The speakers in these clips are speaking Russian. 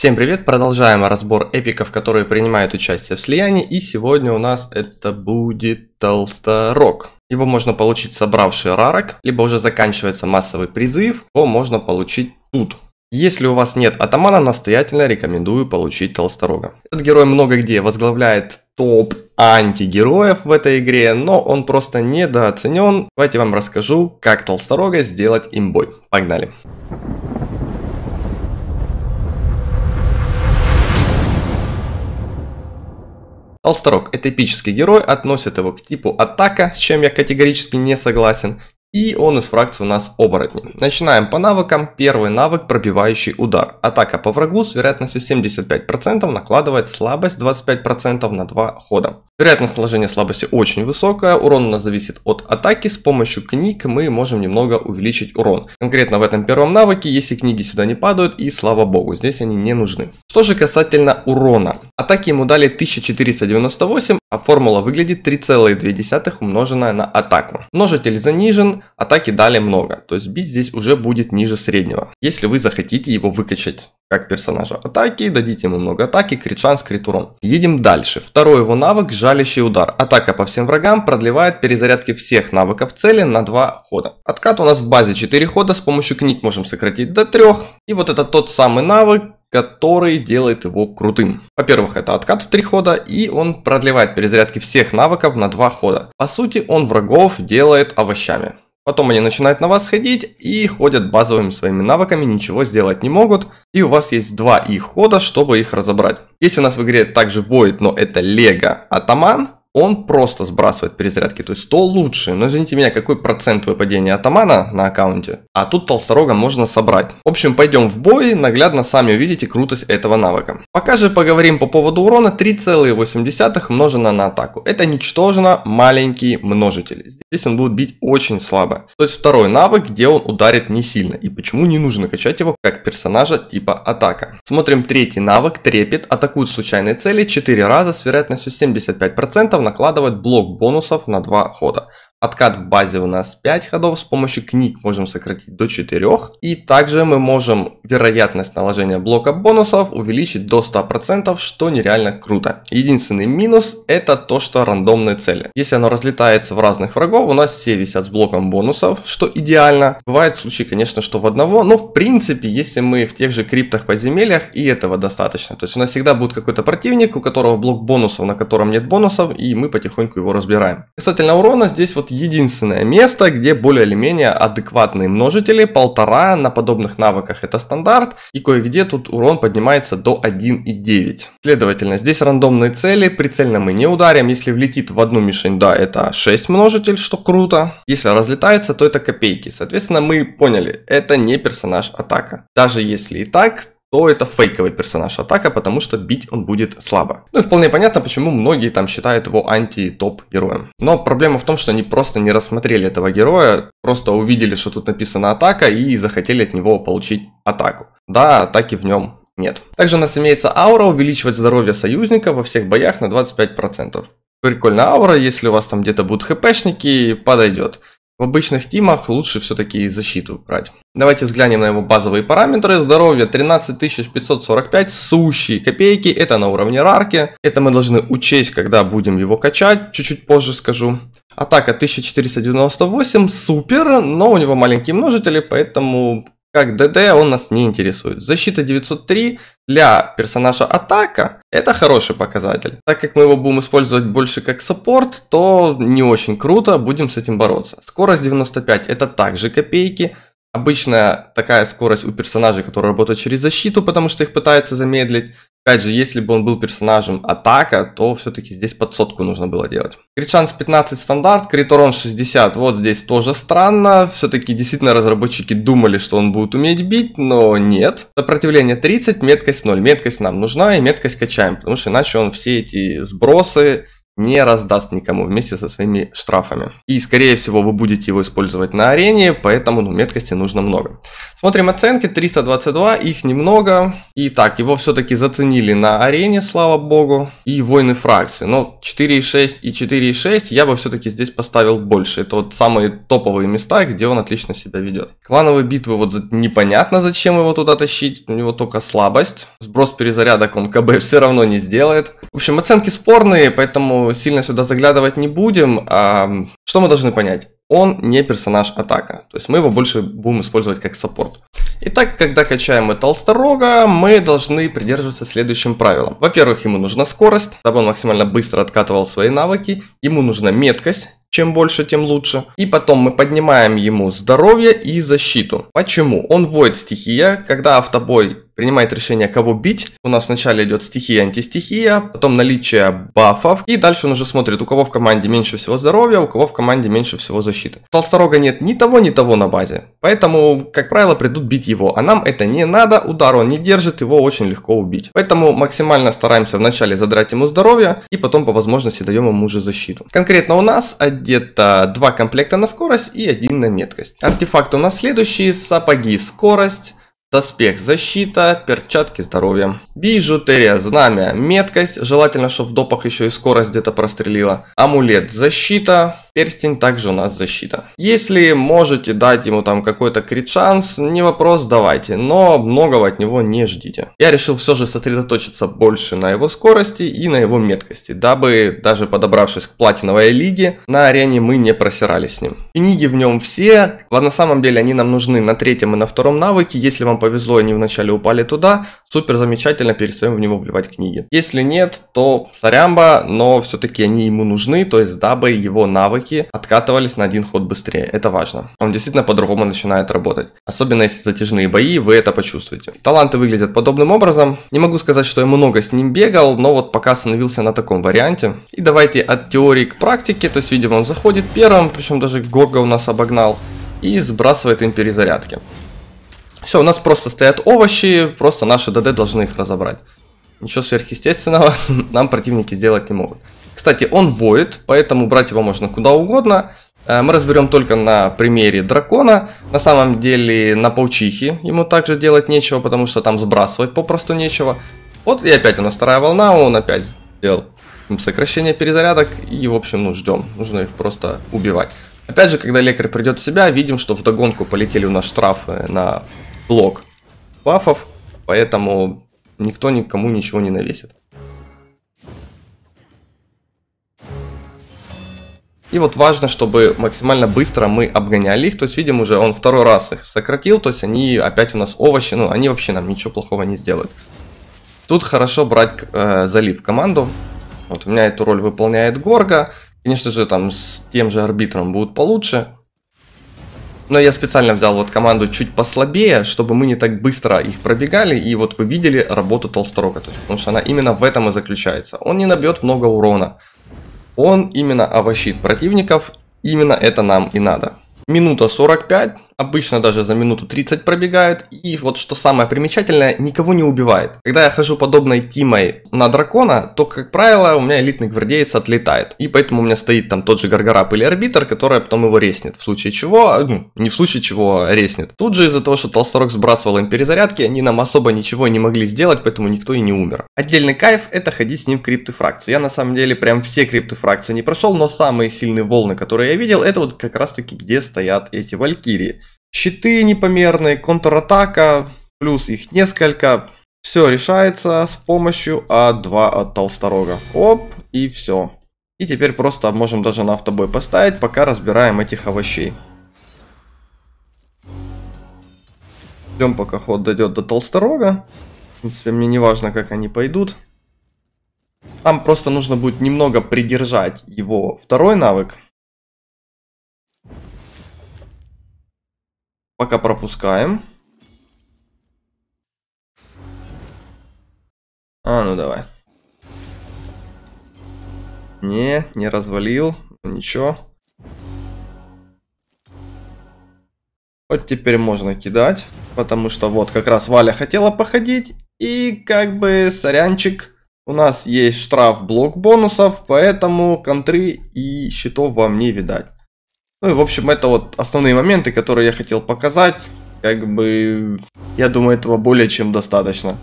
Всем привет, продолжаем разбор эпиков, которые принимают участие в слиянии, и сегодня у нас это будет Толсторог. Его можно получить собравший рарок, либо уже заканчивается массовый призыв, его можно получить тут. Если у вас нет атамана, настоятельно рекомендую получить Толсторога. Этот герой много где возглавляет топ антигероев в этой игре, но он просто недооценен. Давайте вам расскажу, как Толсторога сделать имбой. Погнали! Погнали! Толсторог – это эпический герой, относит его к типу атака, с чем я категорически не согласен, и он из фракции у нас оборотни. Начинаем по навыкам. Первый навык – пробивающий удар. Атака по врагу с вероятностью 75% накладывает слабость 25% на 2 хода. Вероятность наложения слабости очень высокая, урон у нас зависит от атаки, с помощью книг мы можем немного увеличить урон. Конкретно в этом первом навыке, если книги сюда не падают, и слава богу, здесь они не нужны. Что же касательно урона. Атаки ему дали 1498, а формула выглядит 3,2 умноженная на атаку. Множитель занижен, атаки дали много, то есть бить здесь уже будет ниже среднего, если вы захотите его выкачать как персонажа атаки, дадите ему много атаки, крит шанс, крит урон. Едем дальше. Второй его навык – жалящий удар. Атака по всем врагам продлевает перезарядки всех навыков цели на 2 хода. Откат у нас в базе 4 хода, с помощью книг можем сократить до 3. И вот это тот самый навык, который делает его крутым. Во-первых, это откат в 3 хода, и он продлевает перезарядки всех навыков на 2 хода. По сути, он врагов делает овощами. Потом они начинают на вас ходить и ходят базовыми своими навыками, ничего сделать не могут. И у вас есть два их хода, чтобы их разобрать. Есть у нас в игре также Void, но это Лего Атаман. Он просто сбрасывает перезарядки, то есть 100 лучше. Но извините меня, какой процент выпадения Атамана на аккаунте? а тут толсторога можно собрать. В общем, пойдем в бой, наглядно сами увидите крутость этого навыка. Пока же поговорим по поводу урона 3,8 умноженное на атаку. Это ничтожно маленький множитель. Здесь он будет бить очень слабо. То есть второй навык, где он ударит не сильно и почему не нужно качать его как персонажа типа атака. Смотрим третий навык, трепет, атакует случайные цели 4 раза с вероятностью 75% накладывает блок бонусов на 2 хода. Откат в базе у нас 5 ходов, с помощью книг можем сократить до 4. И также мы можем вероятность наложения блока бонусов увеличить до 100%, что нереально круто. Единственный минус это то, что рандомные цели. Если оно разлетается в разных врагов, у нас все висят с блоком бонусов, что идеально. Бывают случаи, конечно, что в одного, но в принципе, если мы в тех же криптах подземельях, и этого достаточно. То есть у нас всегда будет какой-то противник, у которого блок бонусов, на котором нет бонусов, и мы потихоньку его разбираем. Касательно урона, здесь вот единственное место, где более или менее адекватные множители, полтора на подобных навыках это стандарт, и кое-где тут урон поднимается до 1,9. Следовательно, здесь рандомные цели, прицельно мы не ударим, если влетит в одну мишень, да, это 6 множитель, что круто. Если разлетается, то это копейки. Соответственно, мы поняли, это не персонаж атака. Даже если и так, то это фейковый персонаж атака, потому что бить он будет слабо. Ну и вполне понятно, почему многие там считают его анти-топ героем. Но проблема в том, что они просто не рассмотрели этого героя, просто увидели, что тут написано атака и захотели от него получить атаку. Да, атаки в нем нет. Также у нас имеется аура увеличивать здоровье союзника во всех боях на 25%. Прикольная аура, если у вас там где-то будут хпшники, подойдет. В обычных тимах лучше все-таки защиту брать. Давайте взглянем на его базовые параметры. Здоровье 13545, сущие копейки, это на уровне рарки. Это мы должны учесть, когда будем его качать, чуть-чуть позже скажу. Атака 1498, супер, но у него маленькие множители, поэтому как ДД он нас не интересует. Защита 903 для персонажа атака это хороший показатель. Так как мы его будем использовать больше как саппорт, то не очень круто, будем с этим бороться. Скорость 95 это также копейки обычная такая скорость у персонажей, которые работают через защиту, потому что их пытаются замедлить. Опять же, если бы он был персонажем атака, то все-таки здесь под сотку нужно было делать. Крит шанс 15 стандарт, Криторон урон 60, вот здесь тоже странно. Все-таки действительно разработчики думали, что он будет уметь бить, но нет. Сопротивление 30, меткость 0. Меткость нам нужна и меткость качаем, потому что иначе он все эти сбросы не раздаст никому вместе со своими штрафами. И скорее всего вы будете его использовать на арене, поэтому ну, меткости нужно много. Смотрим оценки, 322, их немного. И так, его все-таки заценили на арене, слава богу. И войны фракции, но 4.6 и 4.6 я бы все-таки здесь поставил больше. Это вот самые топовые места, где он отлично себя ведет. Клановые битвы, вот непонятно зачем его туда тащить, у него только слабость. Сброс перезарядок он КБ все равно не сделает. В общем, оценки спорные, поэтому сильно сюда заглядывать не будем. А, что мы должны понять? Он не персонаж атака, то есть мы его больше будем использовать как саппорт. Итак, когда качаем мы Толсторога, мы должны придерживаться следующим правилам. Во-первых, ему нужна скорость, чтобы он максимально быстро откатывал свои навыки. Ему нужна меткость, чем больше, тем лучше. И потом мы поднимаем ему здоровье и защиту. Почему? Он воет стихия, когда автобой принимает решение, кого бить. У нас вначале идет стихия, антистихия, потом наличие бафов, и дальше он уже смотрит, у кого в команде меньше всего здоровья, у кого в команде меньше всего защиты. Толсторога нет ни того, ни того на базе, поэтому, как правило, придут бить его, а нам это не надо, удар он не держит, его очень легко убить. Поэтому максимально стараемся вначале задрать ему здоровье, и потом по возможности даем ему уже защиту. Конкретно у нас одето два комплекта на скорость и один на меткость. Артефакт у нас следующий: сапоги скорость, Доспех защита, перчатки здоровья. Бижутерия, знамя, меткость, желательно, чтобы в допах еще и скорость где-то прострелила. Амулет защита, Перстень также у нас защита. Если можете дать ему там какой-то крит шанс, не вопрос, давайте, но многого от него не ждите. Я решил все же сосредоточиться больше на его скорости и на его меткости, дабы даже подобравшись к платиновой лиге, на арене мы не просирались с ним. Книги в нем все, а на самом деле они нам нужны на третьем и на втором навыке, если вам повезло и они вначале упали туда, супер замечательно, перестаем в него вливать книги. Если нет, то сарямба, но все-таки они ему нужны, то есть дабы его навыки навыки откатывались на один ход быстрее. Это важно. Он действительно по-другому начинает работать. Особенно если затяжные бои, вы это почувствуете. Таланты выглядят подобным образом. Не могу сказать, что я много с ним бегал, но вот пока остановился на таком варианте. И давайте от теории к практике. То есть, видимо, он заходит первым, причем даже Горга у нас обогнал. И сбрасывает им перезарядки. Все, у нас просто стоят овощи, просто наши ДД должны их разобрать. Ничего сверхъестественного нам противники сделать не могут. Кстати, он воет, поэтому брать его можно куда угодно. Э, мы разберем только на примере дракона. На самом деле на паучихе ему также делать нечего, потому что там сбрасывать попросту нечего. Вот и опять у нас вторая волна, он опять сделал сокращение перезарядок. И в общем, ну ждем, нужно их просто убивать. Опять же, когда лекарь придет в себя, видим, что в догонку полетели у нас штрафы на блок бафов, поэтому никто никому ничего не навесит. И вот важно, чтобы максимально быстро мы обгоняли их. То есть, видим, уже он второй раз их сократил. То есть, они опять у нас овощи. Ну, они вообще нам ничего плохого не сделают. Тут хорошо брать э, залив команду. Вот у меня эту роль выполняет Горга. Конечно же, там с тем же арбитром будут получше. Но я специально взял вот команду чуть послабее, чтобы мы не так быстро их пробегали. И вот вы видели работу Толсторога. То есть, потому что она именно в этом и заключается. Он не набьет много урона. Он именно овощит противников, именно это нам и надо. Минута 45, обычно даже за минуту 30 пробегают, и вот что самое примечательное, никого не убивает. Когда я хожу подобной тимой на дракона, то, как правило, у меня элитный гвардеец отлетает, и поэтому у меня стоит там тот же Гаргарап или Арбитр, который потом его реснет, в случае чего, ну, не в случае чего а реснет. Тут же из-за того, что Толсторог сбрасывал им перезарядки, они нам особо ничего не могли сделать, поэтому никто и не умер. Отдельный кайф это ходить с ним в крипты фракции. Я на самом деле прям все крипты фракции не прошел, но самые сильные волны, которые я видел, это вот как раз таки где стоят эти валькирии. Щиты непомерные, контратака, плюс их несколько. Все решается с помощью А2 от Толсторога. Оп, и все. И теперь просто можем даже на автобой поставить, пока разбираем этих овощей. Ждем, пока ход дойдет до Толсторога. В принципе, мне не важно, как они пойдут. Там просто нужно будет немного придержать его второй навык. Пока пропускаем. А, ну давай. Не, не развалил. Ну, ничего. Вот теперь можно кидать. Потому что вот как раз Валя хотела походить. И как бы сорянчик. У нас есть штраф блок бонусов. Поэтому контры и щитов вам не видать. Ну и, в общем, это вот основные моменты, которые я хотел показать. Как бы, я думаю, этого более чем достаточно.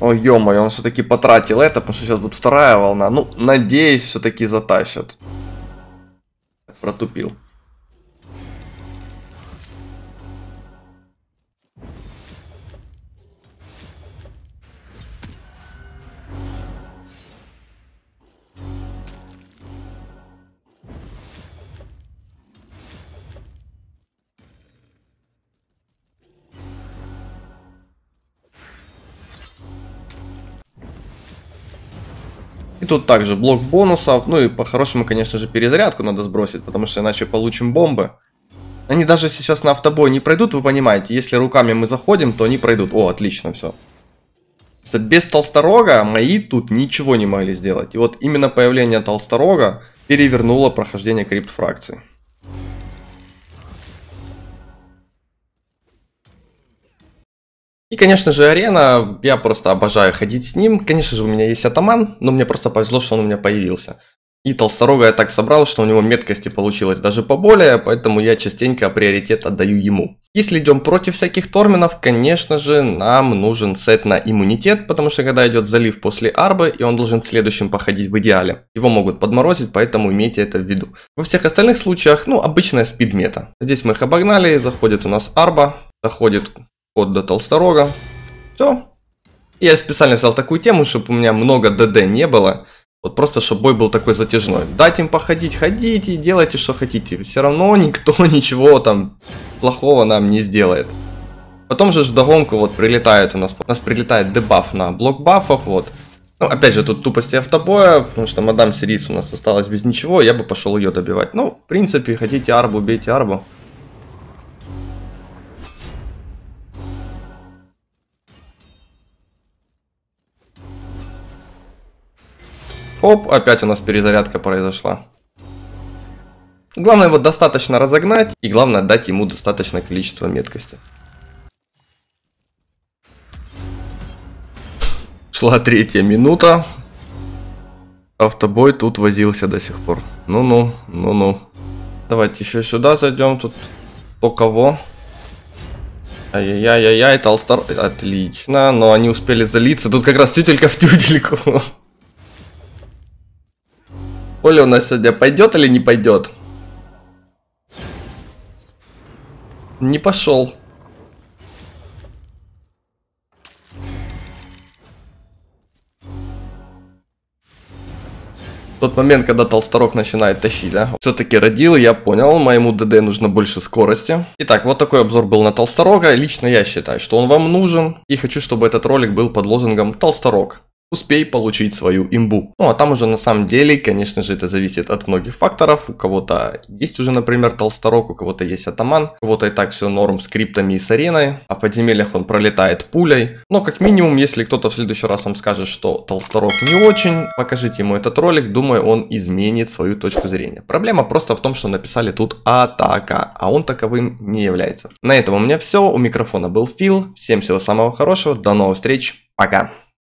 Ой, ё-моё, он все-таки потратил это, потому что сейчас тут вторая волна. Ну, надеюсь, все-таки затащат. Протупил. И тут также блок бонусов, ну и по-хорошему, конечно же, перезарядку надо сбросить, потому что иначе получим бомбы. Они даже сейчас на автобой не пройдут, вы понимаете. Если руками мы заходим, то они пройдут. О, отлично, все. Без Толсторога мои тут ничего не могли сделать. И вот именно появление Толсторога перевернуло прохождение крипт фракции. И, конечно же, арена, я просто обожаю ходить с ним. Конечно же, у меня есть атаман, но мне просто повезло, что он у меня появился. И Толсторога я так собрал, что у него меткости получилось даже поболее, поэтому я частенько приоритет отдаю ему. Если идем против всяких торминов, конечно же, нам нужен сет на иммунитет, потому что когда идет залив после арбы, и он должен следующим походить в идеале. Его могут подморозить, поэтому имейте это в виду. Во всех остальных случаях, ну, обычная спид мета. Здесь мы их обогнали, заходит у нас арба, заходит от до толсторога. Все. Я специально взял такую тему, чтобы у меня много ДД не было. Вот просто, чтобы бой был такой затяжной. Дать им походить, ходите, делайте, что хотите. Все равно никто ничего там плохого нам не сделает. Потом же вдогонку вот прилетает у нас, у нас прилетает дебаф на блок бафов, вот. Ну, опять же, тут тупости автобоя, потому что мадам Сирис у нас осталась без ничего, я бы пошел ее добивать. Ну, в принципе, хотите арбу, бейте арбу. Оп, опять у нас перезарядка произошла. Главное его достаточно разогнать и главное дать ему достаточное количество меткости. Шла третья минута. Автобой тут возился до сих пор. Ну-ну, ну-ну. Давайте еще сюда зайдем. Тут то кого. Ай-яй-яй-яй, Толстар. Отлично. Но они успели залиться. Тут как раз тютелька в тютельку. Оля у нас сегодня пойдет или не пойдет? Не пошел. Тот момент, когда толсторог начинает тащить, да? Все-таки родил, я понял, моему ДД нужно больше скорости. Итак, вот такой обзор был на толсторога. Лично я считаю, что он вам нужен. И хочу, чтобы этот ролик был под лозунгом «Толсторог» успей получить свою имбу. Ну а там уже на самом деле, конечно же, это зависит от многих факторов. У кого-то есть уже, например, толсторог, у кого-то есть атаман, у кого-то и так все норм с криптами и с ареной, а в подземельях он пролетает пулей. Но как минимум, если кто-то в следующий раз вам скажет, что толсторог не очень, покажите ему этот ролик, думаю, он изменит свою точку зрения. Проблема просто в том, что написали тут атака, а он таковым не является. На этом у меня все. У микрофона был Фил. Всем всего самого хорошего. До новых встреч. Пока.